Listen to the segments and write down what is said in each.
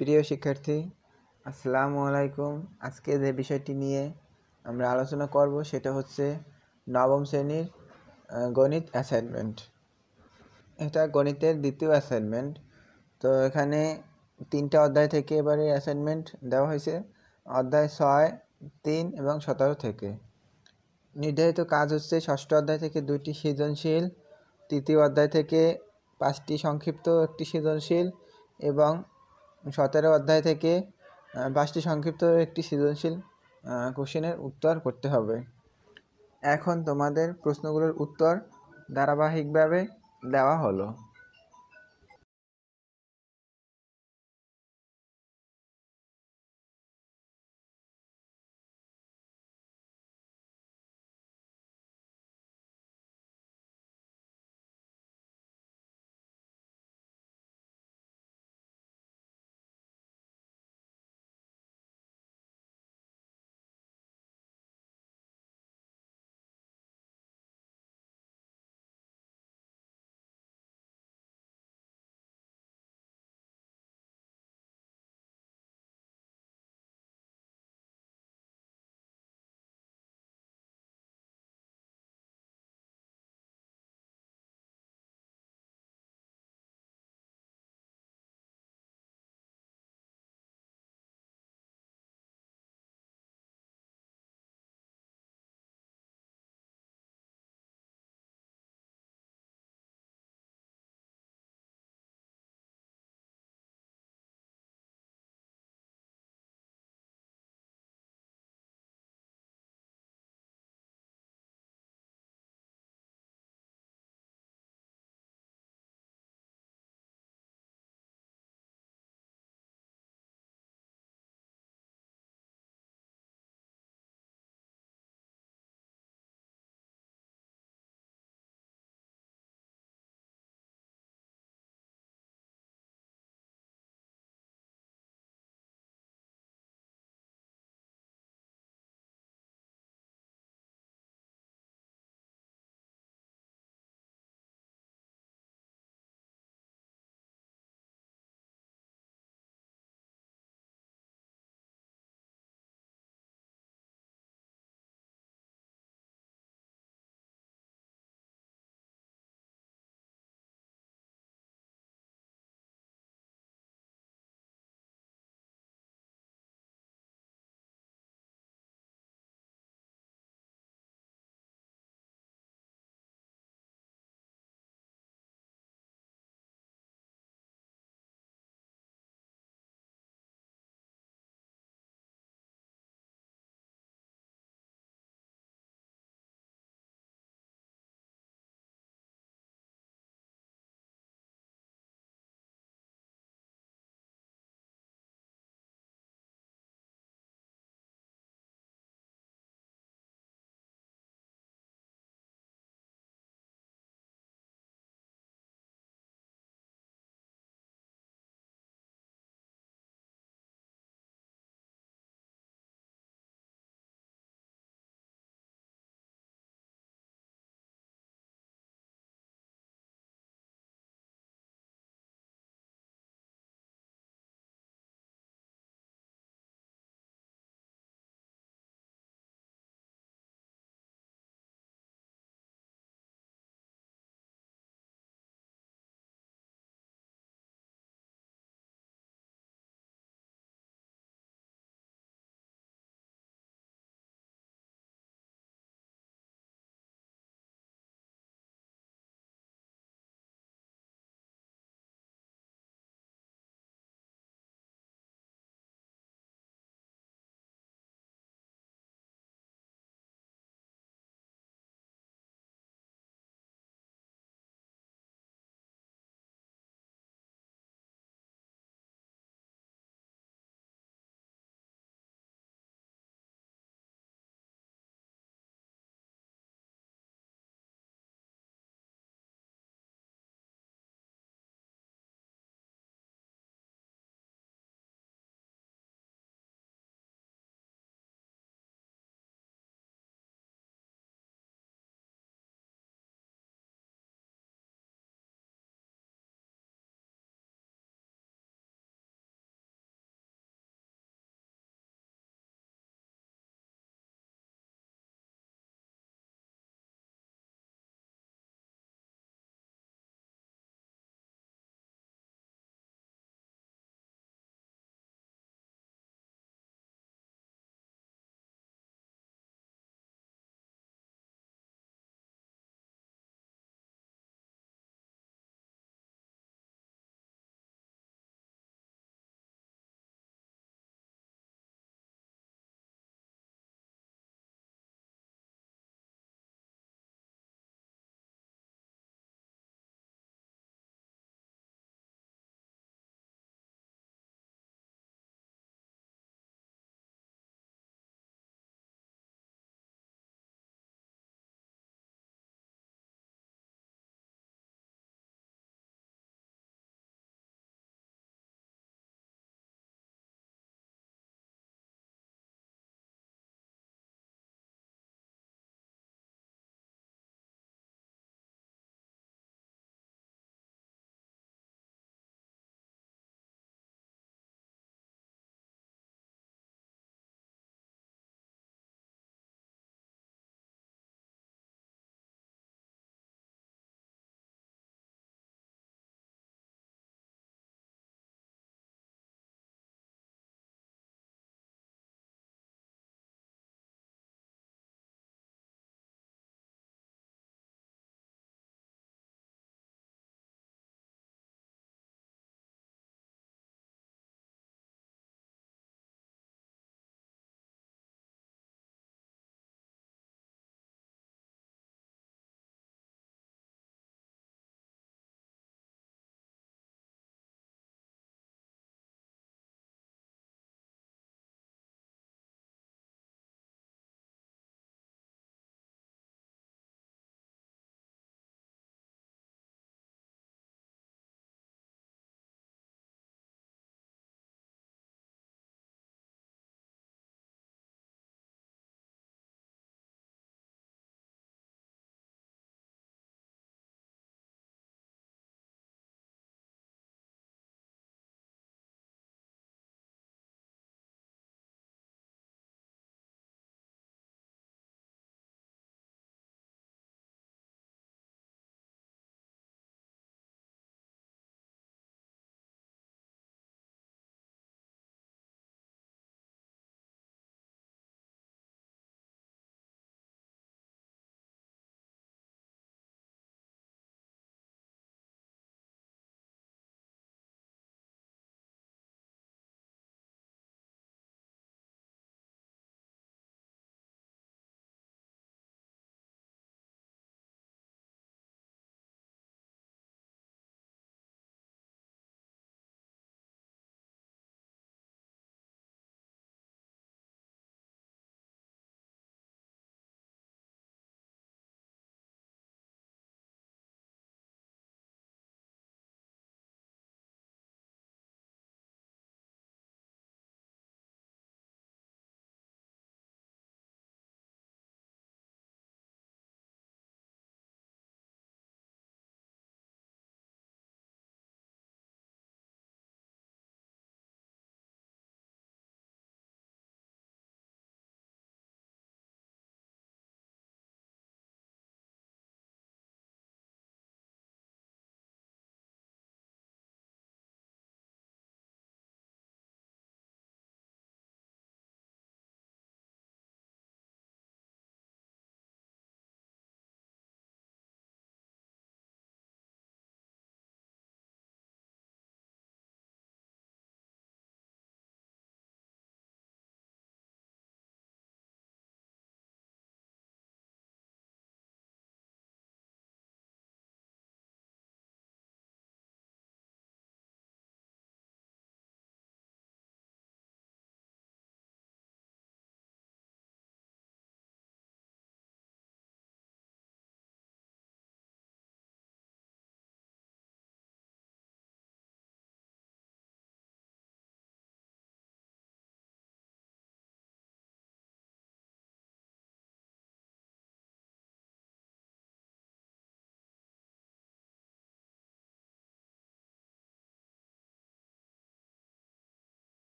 প্রিয় শিক্ষার্থী আসসালামু আলাইকুম আজকে যে বিষয়টি নিয়ে আমরা আলোচনা করব সেটা হচ্ছে নবম শ্রেণীর গণিত অ্যাসাইনমেন্ট এটা গণিতের দ্বিতীয় অ্যাসাইনমেন্ট তো এখানে তিনটা অধ্যায় থেকে এবারে অ্যাসাইনমেন্ট দেওয়া হয়েছে অধ্যায় ছয় তিন এবং সতেরো থেকে নির্ধারিত কাজ হচ্ছে ষষ্ঠ অধ্যায় থেকে দুইটি সৃজনশীল তৃতীয় অধ্যায় থেকে পাঁচটি সংক্ষিপ্ত একটি সৃজনশীল এবং সতেরো অধ্যায় থেকে পাঁচটি সংক্ষিপ্ত একটি সৃজনশীল কোশ্চেনের উত্তর করতে হবে এখন তোমাদের প্রশ্নগুলোর উত্তর ধারাবাহিকভাবে দেওয়া হলো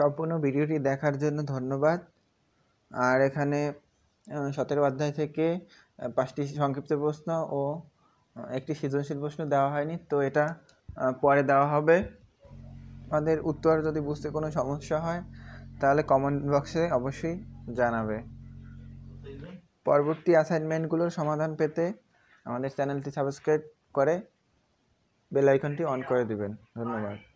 সম্পূর্ণ ভিডিওটি দেখার জন্য ধন্যবাদ আর এখানে সতেরো অধ্যায় থেকে পাঁচটি সংক্ষিপ্ত প্রশ্ন ও একটি সৃজনশীল প্রশ্ন দেওয়া হয়নি তো এটা পরে দেওয়া হবে আমাদের উত্তর যদি বুঝতে কোনো সমস্যা হয় তাহলে কমেন্ট বক্সে অবশ্যই জানাবে পরবর্তী অ্যাসাইনমেন্টগুলোর সমাধান পেতে আমাদের চ্যানেলটি সাবস্ক্রাইব করে বেলাইকনটি অন করে দিবেন ধন্যবাদ